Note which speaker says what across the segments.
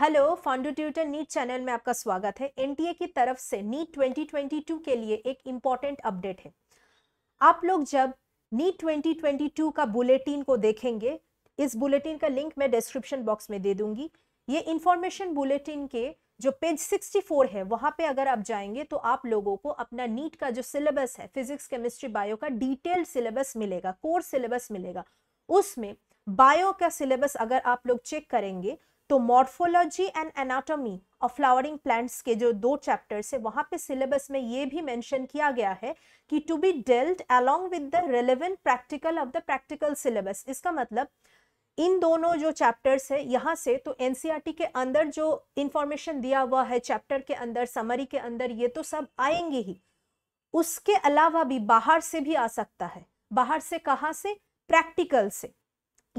Speaker 1: hello Fundoo tutor NEET channel में आपका स्वागत है एनटीए की तरफ से नीट 2022 के लिए एक इम्पॉर्टेंट अपडेट है आप लोग जब नीट 2022 का बुलेटिन को देखेंगे इस बुलेटिन का लिंक मैं डिस्क्रिप्शन बॉक्स में दे दूंगी ये इन्फॉर्मेशन बुलेटिन के जो पेज 64 है वहाँ पे अगर आप जाएंगे तो आप लोगों को अपना नीट का जो सिलेबस है फिजिक्स केमिस्ट्री बायो का डिटेल्ड सिलेबस मिलेगा कोर्स सिलेबस मिलेगा उसमें बायो का सिलेबस अगर आप लोग चेक करेंगे तो morphology and anatomy of flowering plants के जो दो चैप्टर्स है वहां पे सिलेबस में ये भी मेंशन किया गया है कि to be dealt along with the relevant practical of the practical syllabus इसका मतलब इन दोनों जो चैप्टर्स है यहाँ से तो एनसीईआरटी e के अंदर जो इंफॉर्मेशन दिया हुआ है चैप्टर के अंदर समरी के अंदर ये तो सब आएंगे ही उसके अलावा भी बाहर से भी आ सकता है बाहर से कहाँ से प्रैक्टिकल से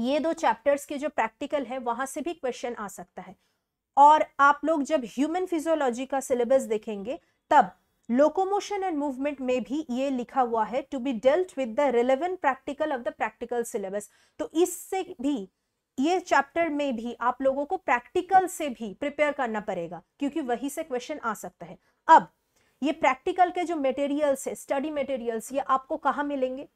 Speaker 1: ये दो चैप्टर्स के जो प्रैक्टिकल है वहां से भी क्वेश्चन आ सकता है और आप लोग जब ह्यूमन फिजियोलॉजी का सिलेबस देखेंगे तब लोकोमोशन एंड मूवमेंट में भी ये लिखा हुआ है to be dealt with the relevant practical of the practical syllabus तो इससे भी ये चैप्टर में भी आप लोगों को प्रैक्टिकल से भी प्रिपेयर करना पड़ेगा क्योंकि वही से क्वेश्चन आ सकता है अब ये प्रैक्टिकल के जो मटेरियल्स है स्टडी मटेरियल्स ये आपको कहाँ मिलेंगे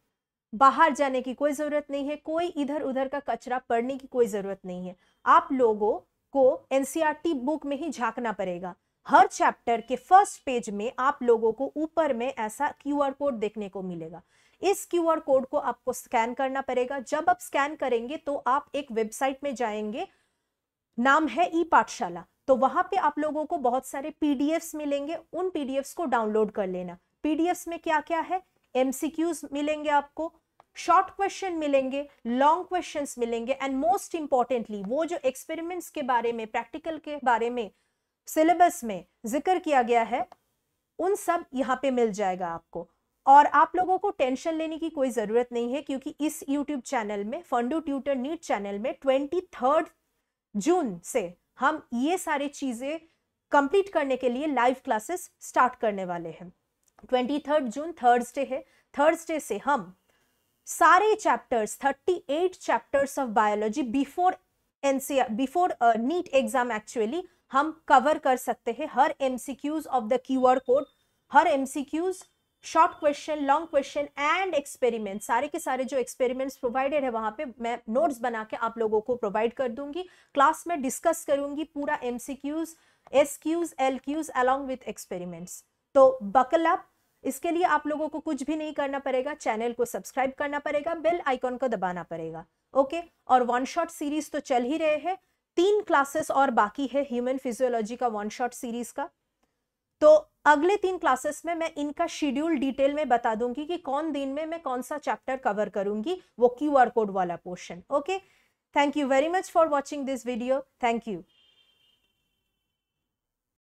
Speaker 1: बाहर जाने की कोई ज़रूरत नहीं है कोई इधर उधर का कचरा पड़ने की कोई ज़रूरत नहीं है आप लोगों को एनसीईआरटी बुक e में ही झांकना पड़ेगा हर चैप्टर के फर्स्ट पेज में आप लोगों को ऊपर में ऐसा क्यूआर कोड देखने को मिलेगा इस क्यूआर कोड को आपको स्कैन करना पड़ेगा जब आप स्कैन करेंगे तो आप एक वेबसाइट में जाएंगे नाम है ई पाठशाला तो वहां पे आप लोगों को बहुत सारे पीडीएफ्स मिलेंगे उन पीडीएफ्स को डाउनलोड कर लेना पीडीएफ्स में क्या क्या है एमसीक्यूज मिलेंगे आपको शॉर्ट क्वेश्चन मिलेंगे लॉन्ग क्वेश्चन मिलेंगे एंड मोस्ट इंपॉर्टेंटली वो जो एक्सपेरिमेंट्स के बारे में प्रैक्टिकल के बारे में सिलेबस में जिक्र किया गया है उन सब यहाँ पे मिल जाएगा आपको और आप लोगों को टेंशन लेने की कोई ज़रूरत नहीं है क्योंकि इस यूट्यूब चैनल में फंडू ट्यूटर नीट चैनल में ट्वेंटी थर्ड जून से हम ये सारी चीज़ें कंप्लीट करने के लिए लाइव क्लासेस स्टार्ट करने वाले हैं ट्वेंटी थर्ड जून थर्सडे है थर्सडे से हम सारे chapters thirty eight chapters of biology before NCR before NEET exam actually हम कवर कर सकते हैं हर Qs of the R code हर Qs short question long question and experiment सारे के सारे जो एक्सपेरिमेंट्स प्रोवाइडेड है वहां पे मैं नोट्स बना के आप लोगों को प्रोवाइड कर दूंगी क्लास में डिस्कस करूंगी पूरा MCQs S Qs L Qs along with experiments तो बकल अप इसके लिए आप लोगों को कुछ भी नहीं करना पड़ेगा चैनल को सब्सक्राइब करना पड़ेगा बेल आइकॉन को दबाना पड़ेगा ओके और वन शॉट सीरीज तो चल ही रहे हैं तीन क्लासेस और बाकी है ह्यूमन फिजियोलॉजी का वन शॉट सीरीज का तो अगले तीन क्लासेस में मैं इनका शेड्यूल डिटेल में बता दूंगी कि कौन दिन में मैं कौन सा चैप्टर कवर करूंगी वो क्यू आर कोड वाला portion okay thank you very much for watching this video thank you